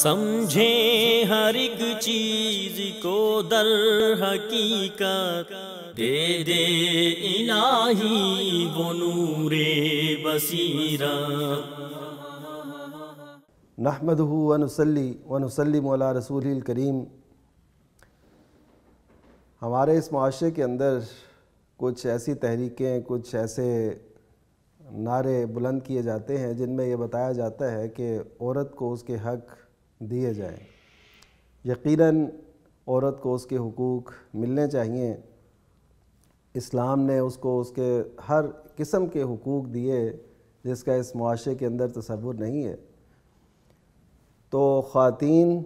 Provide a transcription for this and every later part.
समझे हर एक चीज को दर हकीकत दे दे इलाही वो नूरे बसीरा नहमद वनसली वनसलम वाला रसूल करीम हमारे इस माशरे के अंदर कुछ ऐसी तहरीकें कुछ ऐसे नारे बुलंद किए जाते हैं जिनमें यह बताया जाता है कि औरत को उसके हक़ दिए जाए यकीनन औरत को उसके हकूक़ मिलने चाहिए इस्लाम ने उसको उसके हर किस्म के हकूक़ दिए जिसका इस माशरे के अंदर तस्वुर नहीं है तो ख़वातीन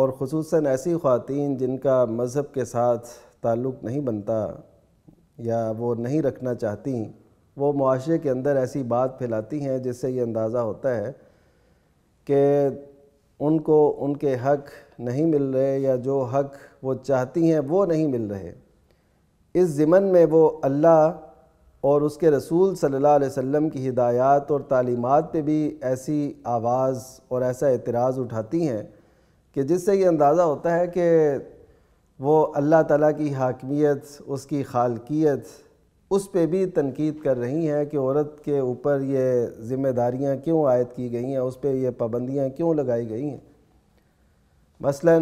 और खसूस ऐसी ख़वातीन जिनका मज़हब के साथ ताल्लुक़ नहीं बनता या वो नहीं रखना चाहती वो मुआरे के अंदर ऐसी बात फैलाती हैं जिससे ये अंदाज़ा होता है कि उनको उनके हक नहीं मिल रहे या जो हक वो चाहती हैं वो नहीं मिल रहे इस ज़िमन में वो अल्लाह और उसके रसूल सल्लल्लाहु अलैहि वसल्लम की हिदायत और तालीमात पे भी ऐसी आवाज़ और ऐसा एतराज़ उठाती हैं कि जिससे ये अंदाज़ा होता है कि वो अल्लाह ताला की हाकमियत उसकी खालकियत उस पर भी तनकीद कर रही हैं कि औरत के ऊपर ये ज़िम्मेदारियाँ क्यों आयद की गई हैं उस पर यह पाबंदियाँ क्यों लगाई गई हैं मसला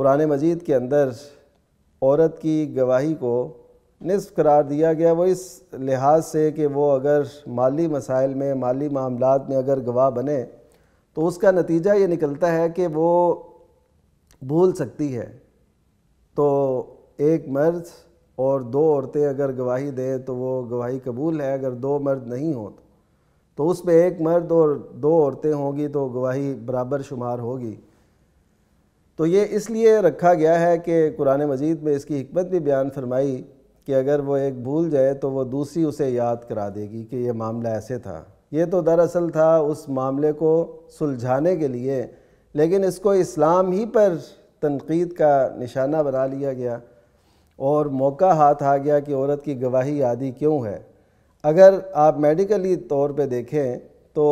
कुरान मजीद के अंदर औरत की गवाही को नस्फ करार दिया गया वो इस लिहाज से कि वो अगर माली मसाइल में माली मामला में अगर गवाह बने तो उसका नतीजा ये निकलता है कि वो भूल सकती है तो एक मर्द और दो औरतें अगर गवाही दें तो वो गवाही कबूल है अगर दो मर्द नहीं हो तो।, तो उस पर एक मर्द और दो औरतें होंगी तो गवाही बराबर शुमार होगी तो ये इसलिए रखा गया है कि कुरान मजीद में इसकी हमत भी बयान फरमाई कि अगर वो एक भूल जाए तो वो दूसरी उसे याद करा देगी कि ये मामला ऐसे था ये तो दरअसल था उस मामले को सुलझाने के लिए लेकिन इसको इस्लाम ही पर तनकीद का निशाना बना लिया गया और मौका हाथ आ गया कि औरत की गवाही आदि क्यों है अगर आप मेडिकली तौर पे देखें तो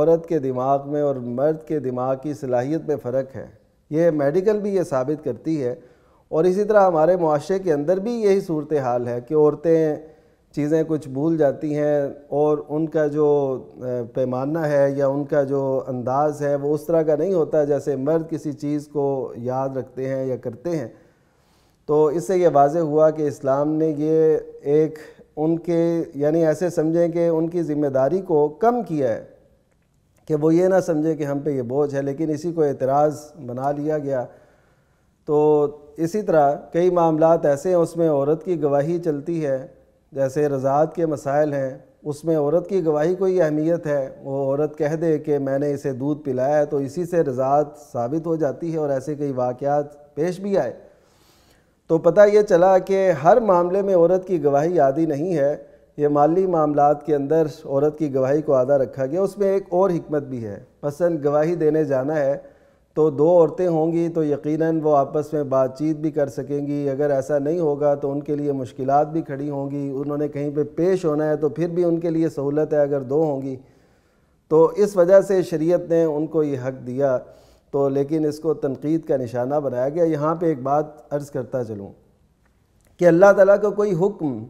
औरत के दिमाग में और मर्द के दिमाग की सलाहियत में फ़र्क है ये मेडिकल भी ये साबित करती है और इसी तरह हमारे माशरे के अंदर भी यही सूरत हाल है कि औरतें चीज़ें कुछ भूल जाती हैं और उनका जो पैमाना है या उनका जो अंदाज़ है वो उस तरह का नहीं होता जैसे मर्द किसी चीज़ को याद रखते हैं या करते हैं तो इससे ये वाज हुआ कि इस्लाम ने ये एक उनके यानी ऐसे समझें कि उनकी ज़िम्मेदारी को कम किया है कि वो ये ना समझे कि हम पे ये बोझ है लेकिन इसी को एतराज़ बना लिया गया तो इसी तरह कई मामला ऐसे हैं उसमें औरत की गवाही चलती है जैसे रजात के मसाइल हैं उसमें औरत की गवाही कोई अहमियत है वो औरत कह दे कि मैंने इसे दूध पिलाया है तो इसी से रजात साबित हो जाती है और ऐसे कई वाक़ात पेश भी आए तो पता ये चला कि हर मामले में औरत की गवाही आदि नहीं है ये माली मामला के अंदर औरत की गवाही को आधा रखा गया उसमें एक और हमत भी है मसलन गवाही देने जाना है तो दो औरतें होंगी तो यकीनन वो आपस में बातचीत भी कर सकेंगी अगर ऐसा नहीं होगा तो उनके लिए मुश्किल भी खड़ी होंगी उन्होंने कहीं पे पेश होना है तो फिर भी उनके लिए सहूलत है अगर दो होंगी तो इस वजह से शरीयत ने उनको ये हक दिया तो लेकिन इसको तनकीद का निशाना बनाया गया यहाँ पर एक बात अर्ज़ करता चलूँ कि अल्लाह ताला का कोई हुक्म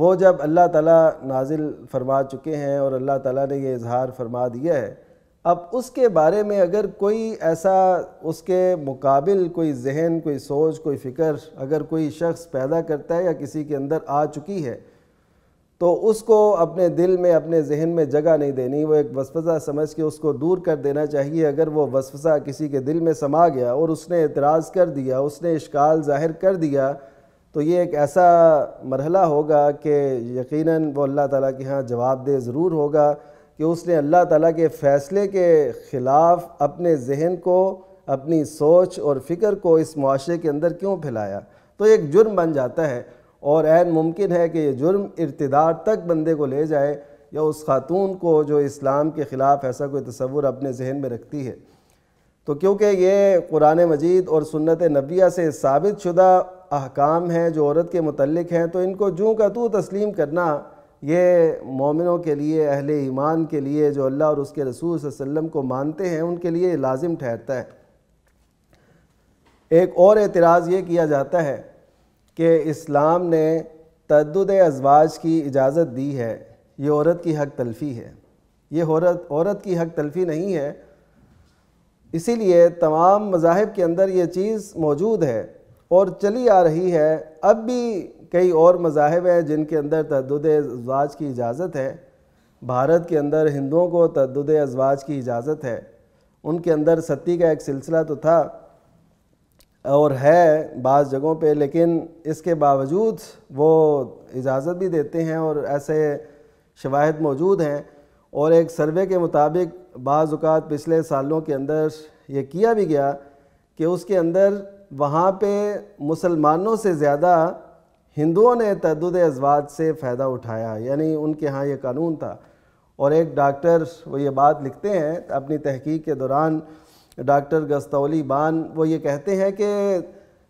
वो जब अल्लाह ताला नाजिल फरमा चुके हैं और अल्लाह ताला ने ये इजहार फरमा दिया है अब उसके बारे में अगर कोई ऐसा उसके मुकाबिल कोई जहन कोई सोच कोई फ़िक्र अगर कोई शख्स पैदा करता है या किसी के अंदर आ चुकी है तो उसको अपने दिल में अपने जहन में जगह नहीं देनी वो एक वसफ़ा समझ के उसको दूर कर देना चाहिए अगर वो वसफ़सा किसी के दिल में समा गया और उसने एतराज़ कर दिया उसने इश्काल ज़ाहिर कर दिया तो ये एक ऐसा मरहला होगा कि यकीनन वो अल्लाह ताला के यहाँ जवाब दे ज़रूर होगा कि उसने अल्लाह ताला के फ़ैसले के ख़िलाफ़ अपने जहन को अपनी सोच और फ़िक्र को इस मुआरे के अंदर क्यों फैलाया तो एक जुर्म बन जाता है और एन मुमकिन है कि ये जुर्म इरतदार तक बंदे को ले जाए या उस खातून को जो इस्लाम के ख़िलाफ़ ऐसा कोई तस्वुर अपने जहन में रखती है तो क्योंकि ये कुरान मजीद और सुन्नत नबिया से साबित शुदा अहकाम हैं जो औरत के मतलक हैं तो इनको जूँ का तू तस्लीम करना ये मोमिनों के लिए अहल ईमान के लिए जो अल्लाह और उसके रसूल वसम को मानते हैं उनके लिए लाजिम ठहरता है एक और एतराज़ ये किया जाता है कि इस्लाम ने तद अजवाज की इजाज़त दी है ये औरत की हक तलफ़ी है ये औरत औरत की हक तलफ़ी नहीं है इसीलिए तमाम मजाहब के अंदर ये चीज़ मौजूद है और चली आ रही है अब भी कई और मजाहब हैं जिनके अंदर तद अजवाज की इजाज़त है भारत के अंदर हिंदुओं को तद्द अजवाज की इजाज़त है उनके अंदर सती का एक सिलसिला तो था और है बाज़ जगहों पे लेकिन इसके बावजूद वो इजाज़त भी देते हैं और ऐसे शवाहद मौजूद हैं और एक सर्वे के मुताबिक बाज़ात पिछले सालों के अंदर ये किया भी गया कि उसके अंदर वहाँ पे मुसलमानों से ज़्यादा हिंदुओं ने तद अजवाज से फ़ायदा उठाया यानी उनके यहाँ ये कानून था और एक डॉक्टर वो ये बात लिखते हैं अपनी तहकीक के दौरान डॉक्टर गस्तौली बान वो ये कहते हैं कि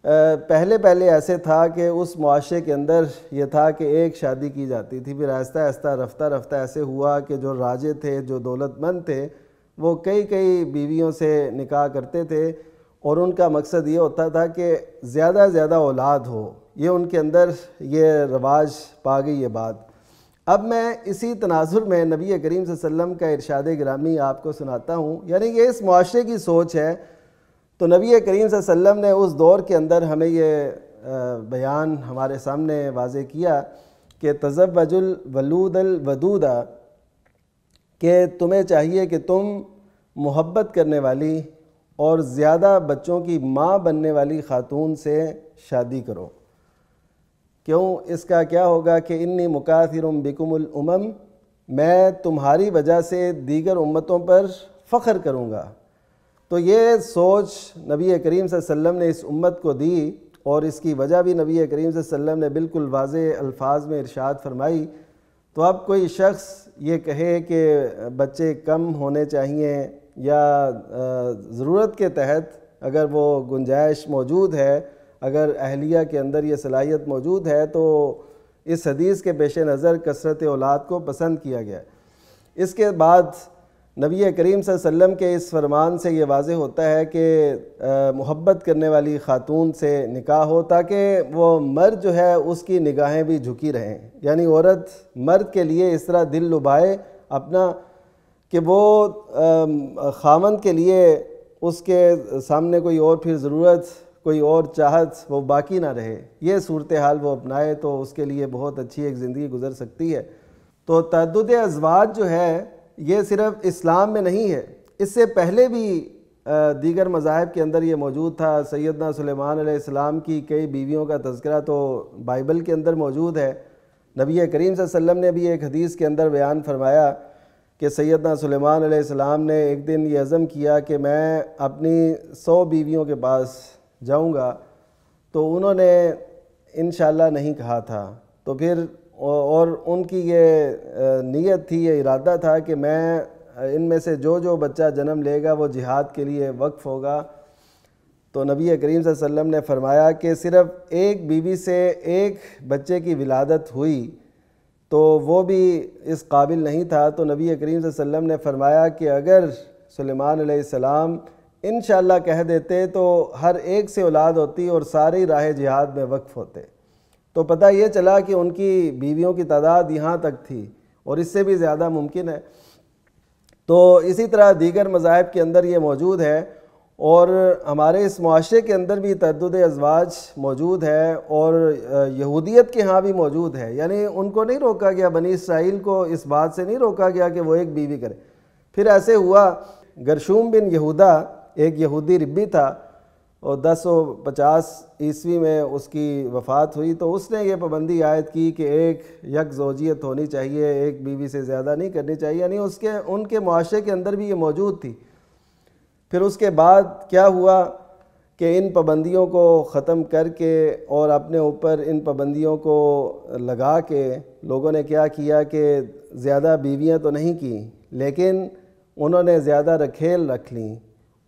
पहले पहले ऐसे था कि उस मुआरे के अंदर ये था कि एक शादी की जाती थी फिर आहिस्ता आहिस्ता रफ्ता रफ्ता ऐसे हुआ कि जो राजे थे जो दौलतमंद थे वो कई कई बीवियों से निकाह करते थे और उनका मकसद ये होता था कि ज़्यादा ज़्यादा औलाद हो ये उनके अंदर ये रवाज पा गई ये बात अब मैं इसी तनाजुर में नबी करीम वसम का इरशाद ग्रामी आपको सुनाता हूँ यानी ये इस माशरे की सोच है तो नबी करीम वसम ने उस दौर के अंदर हमें ये बयान हमारे सामने वाज किया कि तजब्बजुल वलूदल वदूदा के तुम्हें चाहिए कि तुम मोहब्बत करने वाली और ज़्यादा बच्चों की माँ बनने वाली ख़ातून से शादी करो क्यों इसका क्या होगा कि इन्नी मुकासिर बिकुमुल उमम मैं तुम्हारी वजह से दीगर उम्मतों पर फ़ख्र करूँगा तो ये सोच नबी करीम सल्लम ने इस उम्मत को दी और इसकी वजह भी नबी करीम सल्लम ने बिल्कुल वाज अल्फाज में इरशाद फरमाई तो अब कोई शख्स ये कहे कि बच्चे कम होने चाहिए या ज़रूरत के तहत अगर वो गुंजाइश मौजूद है अगर अहलिया के अंदर ये सलाहियत मौजूद है तो इस हदीस के पेश नज़र कसरत औलाद को पसंद किया गया इसके बाद नबी करीम सल्लम के इस फरमान से ये वाज होता है कि मोहब्बत करने वाली ख़ातून से निकाह हो ताकि वो मर्द जो है उसकी निगाहें भी झुकी रहें यानी औरत मर्द के लिए इस तरह दिल लुभाए अपना कि वो खामन के लिए उसके सामने कोई और फिर ज़रूरत कोई और चाहत वो बाकी ना रहे ये सूरत हाल वो अपनाए तो उसके लिए बहुत अच्छी एक ज़िंदगी गुजर सकती है तो तद्द अजवाज जो है ये सिर्फ इस्लाम में नहीं है इससे पहले भी दीगर मज़ाहब के अंदर ये मौजूद था सैदना सलेमान की कई बीवियों का तस्करा तो बाइबल के अंदर मौजूद है नबी करीम वसल्लम ने भी एक हदीस के अंदर बयान फरमाया कि सैदना सलेमान ने एक दिन ये अज़म किया कि मैं अपनी सौ बीवियों के पास जाऊंगा तो उन्होंने इन नहीं कहा था तो फिर और उनकी ये नीयत थी ये इरादा था कि मैं इनमें से जो जो बच्चा जन्म लेगा वो जिहाद के लिए वक्फ़ होगा तो नबी करीम वसल्लम ने फरमाया कि सिर्फ़ एक बीवी से एक बच्चे की विलादत हुई तो वो भी इस काबिल नहीं था तो नबी करीम वसल्लम ने फरमाया कि अगर सलेमान सलाम इन कह देते तो हर एक से औलाद होती और सारी राह जिहाद में वक्फ होते तो पता ये चला कि उनकी बीवियों की तादाद यहाँ तक थी और इससे भी ज़्यादा मुमकिन है तो इसी तरह दीगर मज़ाहब के अंदर ये मौजूद है और हमारे इस माशरे के अंदर भी तद्द अजवाज मौजूद है और यहूदियत के यहाँ भी मौजूद है यानी उनको नहीं रोका गया बनी इसराइल को इस बात से नहीं रोका गया कि वो एक बीवी करे फिर ऐसे हुआ गरशूम बिन यहूदा एक यहूदी रिब्बी था और दस पचास ईस्वी में उसकी वफ़ात हुई तो उसने ये पाबंदी आयद की कि एक यक जोजियत होनी चाहिए एक बीवी से ज़्यादा नहीं करनी चाहिए यानी उसके उनके मुआशरे के अंदर भी ये मौजूद थी फिर उसके बाद क्या हुआ कि इन पाबंदियों को ख़त्म करके और अपने ऊपर इन पाबंदियों को लगा के लोगों ने क्या किया कि ज़्यादा बीवियाँ तो नहीं की लेकिन उन्होंने ज़्यादा रखेल रख लीं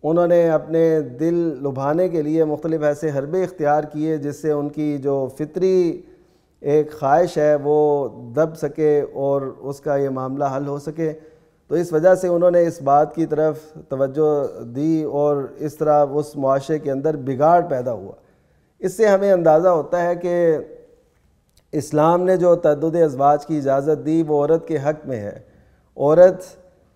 उन्होंने अपने दिल लुभाने के लिए मुख्तलिफ ऐसे हरबे इख्तियार किए जिससे उनकी जो फितरी एक ख्वाहिश है वो दब सके और उसका ये मामला हल हो सके तो इस वजह से उन्होंने इस बात की तरफ तवज्जो दी और इस तरह उस मुआशरे के अंदर बिगाड़ पैदा हुआ इससे हमें अंदाज़ा होता है कि इस्लाम ने जो तद अजवाज की इजाज़त दी वो औरत के हक़ में है औरत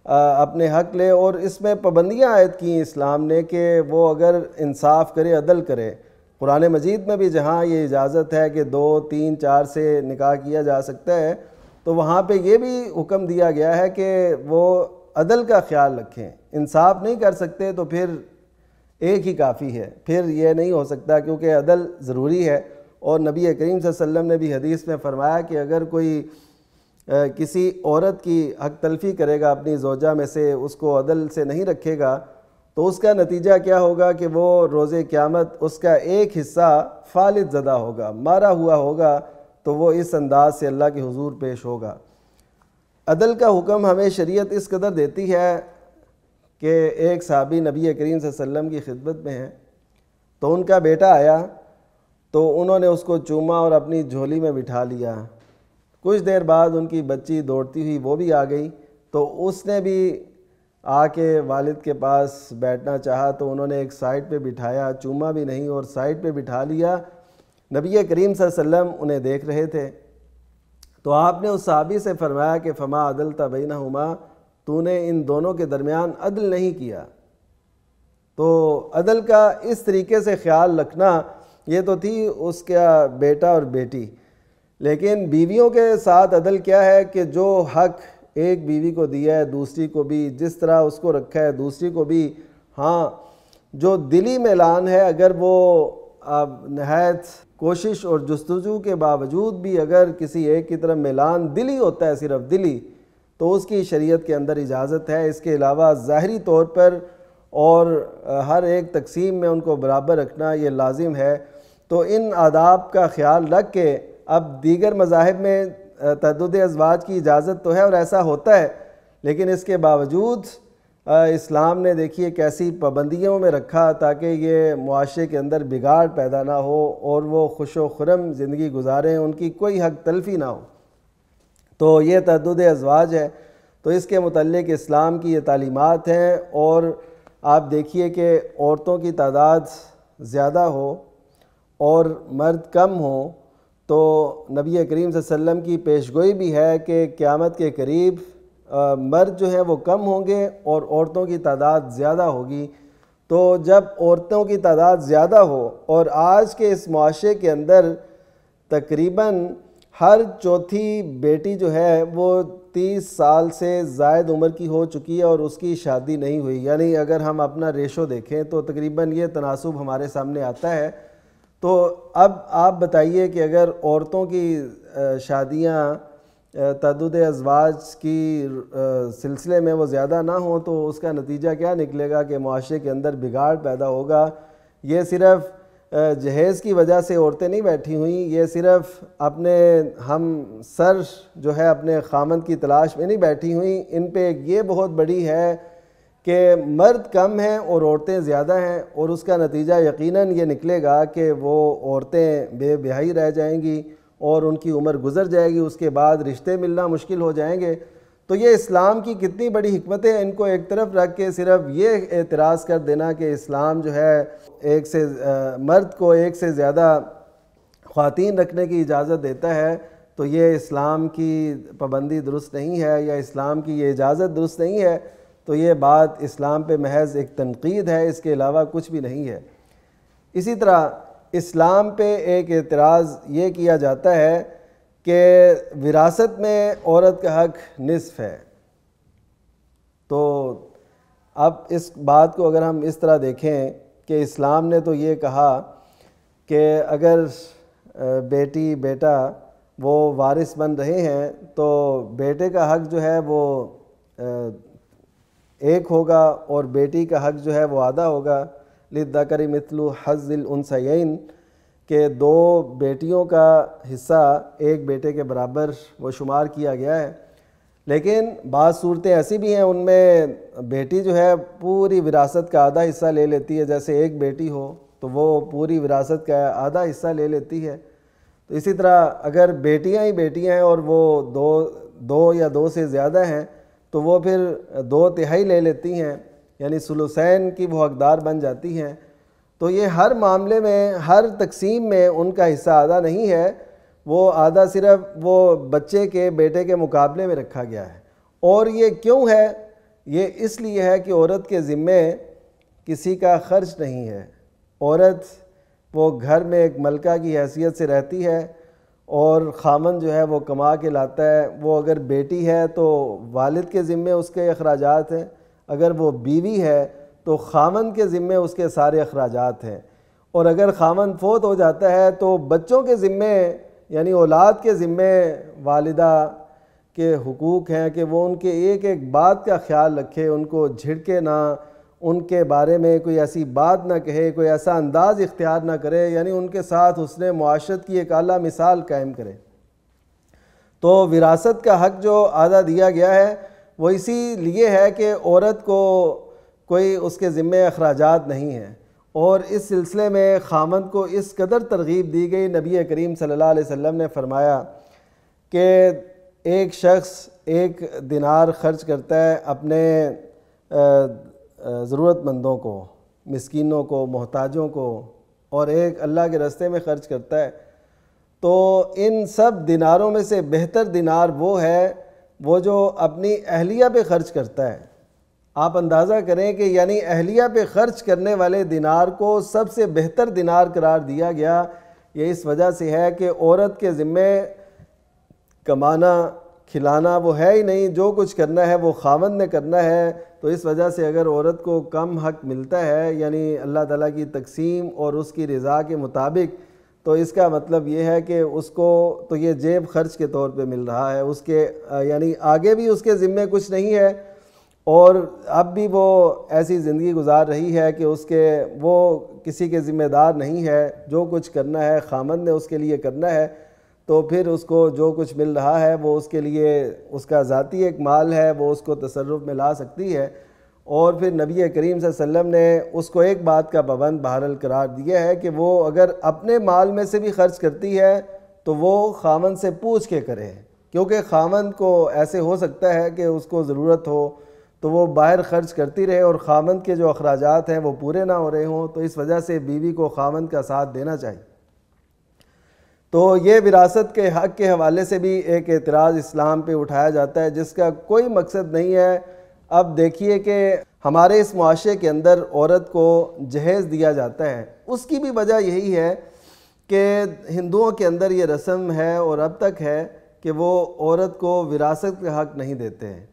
अपने हक ले और इसमें पाबंदियाँ आयद की इस्लाम ने कि वो अगर इंसाफ करे अदल करे कुरान मजीद में भी जहाँ ये इजाज़त है कि दो तीन चार से निकाह किया जा सकता है तो वहाँ पे ये भी हुक्म दिया गया है कि वो अदल का ख्याल रखें इंसाफ नहीं कर सकते तो फिर एक ही काफ़ी है फिर यह नहीं हो सकता क्योंकि अदल ज़रूरी है और नबी करीम वसल्लम ने भी हदीस में फ़रमाया कि अगर कोई किसी औरत की हक तलफी करेगा अपनी जोजा में से उसको अदल से नहीं रखेगा तो उसका नतीजा क्या होगा कि वो रोज़ क़्यामत उसका एक हिस्सा फालिद ज़दा होगा मारा हुआ होगा तो वो इस अंदाज से अल्लाह के हुजूर पेश होगा अदल का हुक्म हमें शरीयत इस कदर देती है कि एक सहाबी नबी करीम वसल्लम की खिदमत में है तो उनका बेटा आया तो उन्होंने उसको चूमा और अपनी झोली में बिठा लिया कुछ देर बाद उनकी बच्ची दौड़ती हुई वो भी आ गई तो उसने भी आके वालिद के पास बैठना चाहा तो उन्होंने एक साइड पे बिठाया चूमा भी नहीं और साइड पे बिठा लिया नबी करीम वसल्लम उन्हें देख रहे थे तो आपने उस साबी से फरमाया कि फमा अदल तबीना हुमा तूने इन दोनों के दरमियान अदल नहीं किया तो अदल का इस तरीके से ख्याल रखना ये तो थी उसका बेटा और बेटी लेकिन बीवियों के साथ अदल क्या है कि जो हक एक बीवी को दिया है दूसरी को भी जिस तरह उसको रखा है दूसरी को भी हाँ जो दिली मिलान है अगर वो नहायत कोशिश और जस्तजू के बावजूद भी अगर किसी एक की तरफ मिलान दिली होता है सिर्फ दिली तो उसकी शरीयत के अंदर इजाज़त है इसके अलावा ज़ाहरी तौर पर और हर एक तकसीम में उनको बराबर रखना ये लाजिम है तो इन आदाब का ख्याल रख के अब दीगर मजाहब में तद अजवाज की इजाज़त तो है और ऐसा होता है लेकिन इसके बावजूद इस्लाम ने देखिए कैसी पाबंदियों में रखा ताकि ये मुआरे के अंदर बिगाड़ पैदा ना हो और वो खुश खुरम ज़िंदगी गुजारें उनकी कोई हक तलफी ना हो तो ये तद अजवाज है तो इसके मतलब इस्लाम की ये तालीमत हैं और आप देखिए कि औरतों की तादाद ज़्यादा हो और मर्द कम हो तो नबी करीम वसम की पेशगोई भी है कि क़्यामत के करीब मर्द जो है वो कम होंगे और औरतों की तादाद ज़्यादा होगी तो जब औरतों की तादाद ज़्यादा हो और आज के इस माशरे के अंदर तकरीबन हर चौथी बेटी जो है वो तीस साल से जायद उम्र की हो चुकी है और उसकी शादी नहीं हुई यानी अगर हम अपना रेशो देखें तो तकरीबन ये तनासब हमारे सामने आता है तो अब आप बताइए कि अगर औरतों की शादियाँ तदुद अजवाज की सिलसिले में वो ज़्यादा ना हो तो उसका नतीजा क्या निकलेगा कि माशरे के अंदर बिगाड़ पैदा होगा ये सिर्फ़ जहेज़ की वजह से औरतें नहीं बैठी हुई ये सिर्फ़ अपने हम सर जो है अपने खामन की तलाश में नहीं बैठी हुई इन पर ये बहुत बड़ी है कि मर्द कम हैं और औरतें ज़्यादा हैं और उसका नतीजा यकीनन ये निकलेगा कि वो औरतें बेबिहाई रह जाएंगी और उनकी उम्र गुजर जाएगी उसके बाद रिश्ते मिलना मुश्किल हो जाएंगे तो ये इस्लाम की कितनी बड़ी हमतें इनको एक तरफ रख के सिर्फ ये एतराज़ कर देना कि इस्लाम जो है एक से आ, मर्द को एक से ज़्यादा ख़वान रखने की इजाज़त देता है तो ये इस्लाम की पाबंदी दुरुस्त नहीं है या इस्लाम की ये इजाज़त दुरुस्त नहीं है तो ये बात इस्लाम पे महज एक तनकीद है इसके अलावा कुछ भी नहीं है इसी तरह इस्लाम पे एक एतराज़ ये किया जाता है कि विरासत में औरत का हक नसफ़ है तो अब इस बात को अगर हम इस तरह देखें कि इस्लाम ने तो ये कहा कि अगर बेटी बेटा वो वारिस बन रहे हैं तो बेटे का हक जो है वो एक होगा और बेटी का हक जो है वो आधा होगा करी मितलू हज़िल उनसैन के दो बेटियों का हिस्सा एक बेटे के बराबर वो शुमार किया गया है लेकिन बाद सूरतें ऐसी भी हैं उनमें बेटी जो है पूरी विरासत का आधा हिस्सा ले लेती है जैसे एक बेटी हो तो वो पूरी विरासत का आधा हिस्सा ले लेती है तो इसी तरह अगर बेटियां ही बेटियां हैं और वो दो दो या दो से ज़्यादा हैं तो वो फिर दो तिहाई ले लेती हैं यानी सुलुसैन की वो हकदार बन जाती हैं तो ये हर मामले में हर तकसीम में उनका हिस्सा आधा नहीं है वो आधा सिर्फ वो बच्चे के बेटे के मुकाबले में रखा गया है और ये क्यों है ये इसलिए है कि औरत के ज़िम्मे किसी का ख़र्च नहीं है औरत वो घर में एक मलका की हैसियत से रहती है और खामन जो है वो कमा के लाता है वो अगर बेटी है तो वालिद के ज़िम्मे उसके अखराजात हैं अगर वो बीवी है तो खामन के ज़िम्मे उसके सारे अखराजात हैं और अगर खामन फोत हो जाता है तो बच्चों के ज़िम्मे यानी औलाद के ज़िम्मे वालदा के हकूक़ हैं कि वो उनके एक एक बात का ख्याल रखे उनको झिड़के ना उनके बारे में कोई ऐसी बात ना कहे कोई ऐसा अंदाज इख्तियार ना करे यानी उनके साथ उसने माशरत की एक अली मिसाल कायम करे तो विरासत का हक जो आदा दिया गया है वो इसी लिए है कि औरत को कोई उसके ज़िम्मे अखराज नहीं हैं और इस सिलसिले में खामद को इस कदर तरगीब दी गई नबी करीम सल्लल्लाहु अलैहि वसल्लम ने फरमाया कि एक शख्स एक दिनार ख़र्च करता है अपने ज़रूरतमंदों को मिसकीनों को मोहताजों को और एक अल्लाह के रस्ते में ख़र्च करता है तो इन सब दिनारों में से बेहतर दिनार वो है वो जो अपनी अहलिया पे ख़र्च करता है आप अंदाज़ा करें कि यानी अहलिया पे ख़र्च करने वाले दिनार को सबसे बेहतर दिनार करार दिया गया ये इस वजह से है कि औरत के ज़िम्मे कमाना खिलाना वो है ही नहीं जो कुछ करना है वो खावन ने करना है तो इस वजह से अगर औरत को कम हक मिलता है यानी अल्लाह ताला की तकसीम और उसकी रज़ा के मुताबिक तो इसका मतलब ये है कि उसको तो ये जेब खर्च के तौर पे मिल रहा है उसके यानी आगे भी उसके ज़िम्मे कुछ नहीं है और अब भी वो ऐसी ज़िंदगी गुजार रही है कि उसके वो किसी के ज़िम्मेदार नहीं है जो कुछ करना है खामन ने उसके लिए करना है तो फिर उसको जो कुछ मिल रहा है वो उसके लिए उसका ज़ाती एक माल है वो उसको तसरफ में ला सकती है और फिर नबी करीम वसम ने उसको एक बात का पबंद बहरल करार दिया है कि वो अगर अपने माल में से भी खर्च करती है तो वो खामन से पूछ के करे क्योंकि खामन को ऐसे हो सकता है कि उसको ज़रूरत हो तो वो बाहर ख़र्च करती रहे और खामंद के जो अखराज हैं वो पूरे ना हो रहे हों तो इस वजह से बीवी को खामंद का साथ देना चाहिए तो ये विरासत के हक़ के हवाले से भी एक एतराज़ इस्लाम पे उठाया जाता है जिसका कोई मकसद नहीं है अब देखिए कि हमारे इस माशरे के अंदर औरत को जहेज़ दिया जाता है उसकी भी वजह यही है कि हिंदुओं के अंदर ये रस्म है और अब तक है कि वो औरत को विरासत का हक़ नहीं देते हैं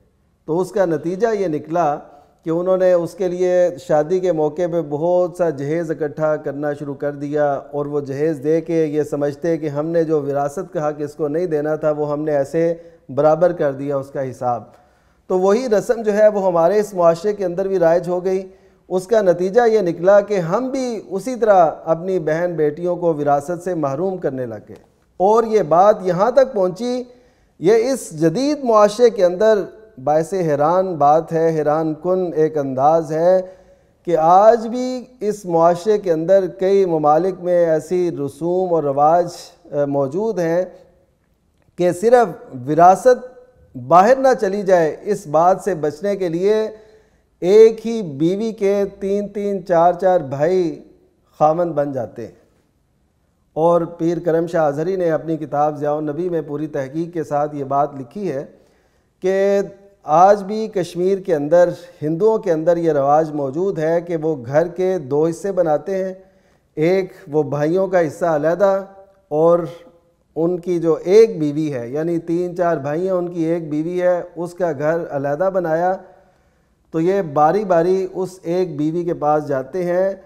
तो उसका नतीजा ये निकला कि उन्होंने उसके लिए शादी के मौके पे बहुत सा जहेज़ इकट्ठा करना शुरू कर दिया और वो जहेज़ दे के ये समझते कि हमने जो विरासत का हक इसको नहीं देना था वो हमने ऐसे बराबर कर दिया उसका हिसाब तो वही रस्म जो है वो हमारे इस मुआरे के अंदर भी राइज हो गई उसका नतीजा ये निकला कि हम भी उसी तरह अपनी बहन बेटियों को विरासत से महरूम करने लगे और ये बात यहाँ तक पहुँची ये इस जदीद माशरे के अंदर बायस हैरान बात है हैरान कन एक अंदाज़ है कि आज भी इस मुआरे के अंदर कई ममालिक में ऐसी रसूम और रवाज मौजूद हैं कि सिर्फ विरासत बाहर ना चली जाए इस बात से बचने के लिए एक ही बीवी के तीन तीन चार चार भाई खामन बन जाते हैं और पीर करम शाह अजहरी ने अपनी किताब ज़ियानबी में पूरी तहकीक के साथ ये बात लिखी है कि आज भी कश्मीर के अंदर हिंदुओं के अंदर ये रवाज मौजूद है कि वो घर के दो हिस्से बनाते हैं एक वो भाइयों का हिस्सा अलहदा और उनकी जो एक बीवी है यानी तीन चार भाई हैं उनकी एक बीवी है उसका घर अलहदा बनाया तो ये बारी बारी उस एक बीवी के पास जाते हैं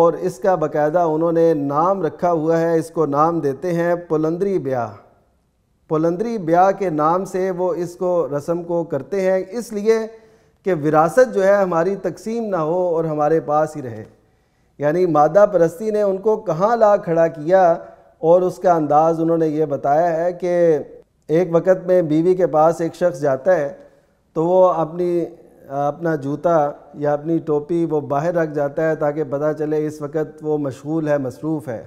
और इसका बकायदा उन्होंने नाम रखा हुआ है इसको नाम देते हैं पुलंदरी ब्याह पोलंदरी ब्याह के नाम से वो इसको रस्म को करते हैं इसलिए कि विरासत जो है हमारी तकसीम ना हो और हमारे पास ही रहे यानी मादा परस्ती ने उनको कहाँ ला खड़ा किया और उसका अंदाज़ उन्होंने ये बताया है कि एक वक़्त में बीवी के पास एक शख्स जाता है तो वो अपनी अपना जूता या अपनी टोपी वो बाहर रख जाता है ताकि पता चले इस वक्त वो मशगूल है मसरूफ़ है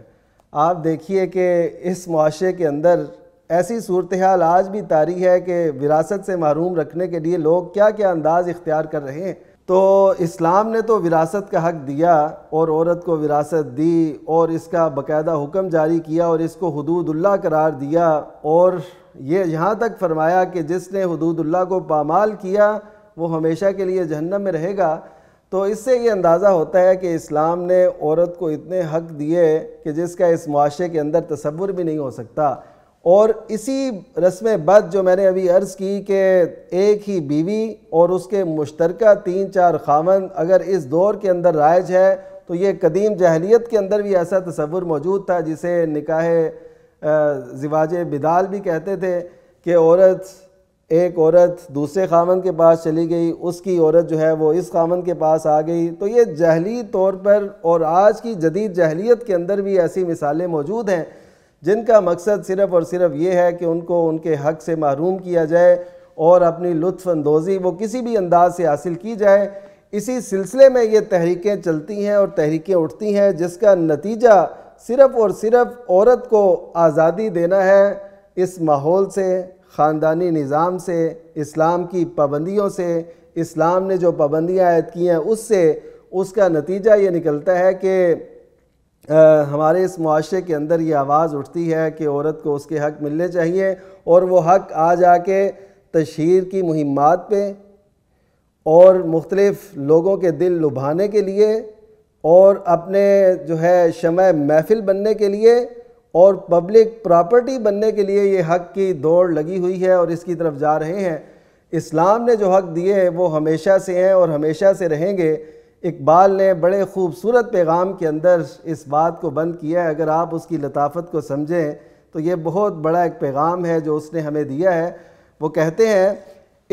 आप देखिए कि इस मुआरे के अंदर ऐसी सूरत हाल आज भी तारी है कि विरासत से महरूम रखने के लिए लोग क्या क्या अंदाज इख्तियार कर रहे हैं तो इस्लाम ने तो विरासत का हक दिया और औरत को विरासत दी और इसका बाकायदा हुक्म जारी किया और इसको हदूदुल्ला करार दिया और ये यहाँ तक फरमाया कि जिसने हदूदुल्ला को पामाल किया वो हमेशा के लिए जहन्नम में रहेगा तो इससे ये अंदाज़ा होता है कि इस्लाम ने औरत को इतने हक दिए कि जिसका इस मुआशरे के अंदर तस्वुर भी नहीं हो सकता और इसी रस्म बद जो मैंने अभी अर्ज़ की कि एक ही बीवी और उसके मुश्तरक तीन चार खामन अगर इस दौर के अंदर राइज है तो ये कदीम जहलीत के अंदर भी ऐसा तस्वुर मौजूद था जिसे निकाह जिवाज बिदाल भी कहते थे कि औरत एक औरत दूसरे खामन के पास चली गई उसकी औरत जो है वो इस खामन के पास आ गई तो ये जहली तौर पर और आज की जदीद जहलीत के अंदर भी ऐसी मिसालें मौजूद हैं जिनका मकसद सिर्फ़ और सिर्फ ये है कि उनको उनके हक़ से महरूम किया जाए और अपनी लुफानंदोज़ी वो किसी भी अंदाज से हासिल की जाए इसी सिलसिले में ये तहरीकें चलती हैं और तहरीकें उठती हैं जिसका नतीजा सिर्फ़ और सिर्फ औरत को आज़ादी देना है इस माहौल से ख़ानदानी निज़ाम से इस्लाम की पाबंदियों से इस्लाम ने जो पाबंदियाँ आयद की हैं उससे उसका नतीजा ये निकलता है कि आ, हमारे इस मुआरे के अंदर ये आवाज़ उठती है कि औरत को उसके हक़ मिलने चाहिए और वो हक़ आ जाके तशहर की मुहिम पे और मुख्तलफ़ लोगों के दिल लुभाने के लिए और अपने जो है शमय महफिल बनने के लिए और पब्लिक प्रॉपर्टी बनने के लिए ये हक़ की दौड़ लगी हुई है और इसकी तरफ जा रहे हैं इस्लाम ने जो हक़ दिए वो हमेशा से हैं और हमेशा से रहेंगे इकबाल ने बड़े खूबसूरत पैगाम के अंदर इस बात को बंद किया है अगर आप उसकी लताफत को समझें तो ये बहुत बड़ा एक पैगाम है जो उसने हमें दिया है वो कहते हैं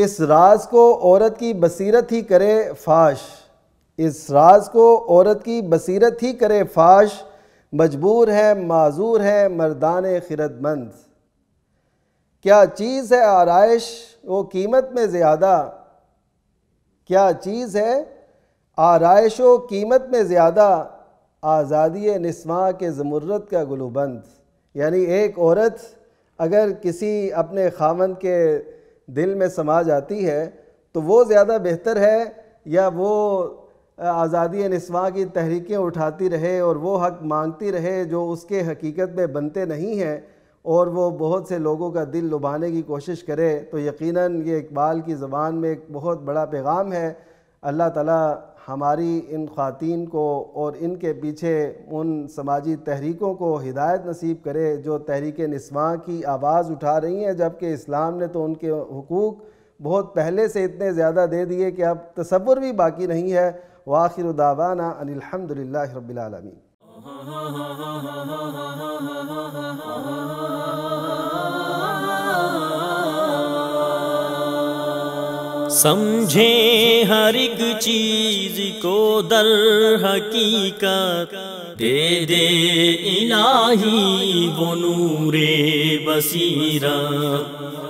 इस राज को औरत की बसीरत ही करे फाश इस राज को औरत की बसीरत ही करे फाश मजबूर है माजूर है मर्दान खिरतमंद क्या चीज़ है आरइश वो कीमत में ज़्यादा क्या चीज़ है आरइश व कीमत में ज़्यादा आज़ादी नस्वाँ के जमुरत का गुलूबंद यानी एक औरत अगर किसी अपने खावन के दिल में समा जाती है तो वो ज़्यादा बेहतर है या वो आज़ादी नस्वाँ की तहरीकें उठाती रहे और वो हक मांगती रहे जो उसके हकीकत में बनते नहीं हैं और वो बहुत से लोगों का दिल लुभाने की कोशिश करे तो यकीनन ये इकबाल की ज़बान में एक बहुत बड़ा पैगाम है अल्लाह ताला हमारी इन खातिन को और इनके पीछे उन समाजी तहरीकों को हिदायत नसीब करे जो तहरीक नस्वाँ की आवाज़ उठा रही हैं जबकि इस्लाम ने तो उनके हकूक़ बहुत पहले से इतने ज़्यादा दे दिए कि अब तस्वुर भी बाकी नहीं है वाखिर दावाना अनिलहमदिल्ला रबालमी समझे हर एक चीज को दर हकीकत दे दे इलाही वो नूरे बसीरा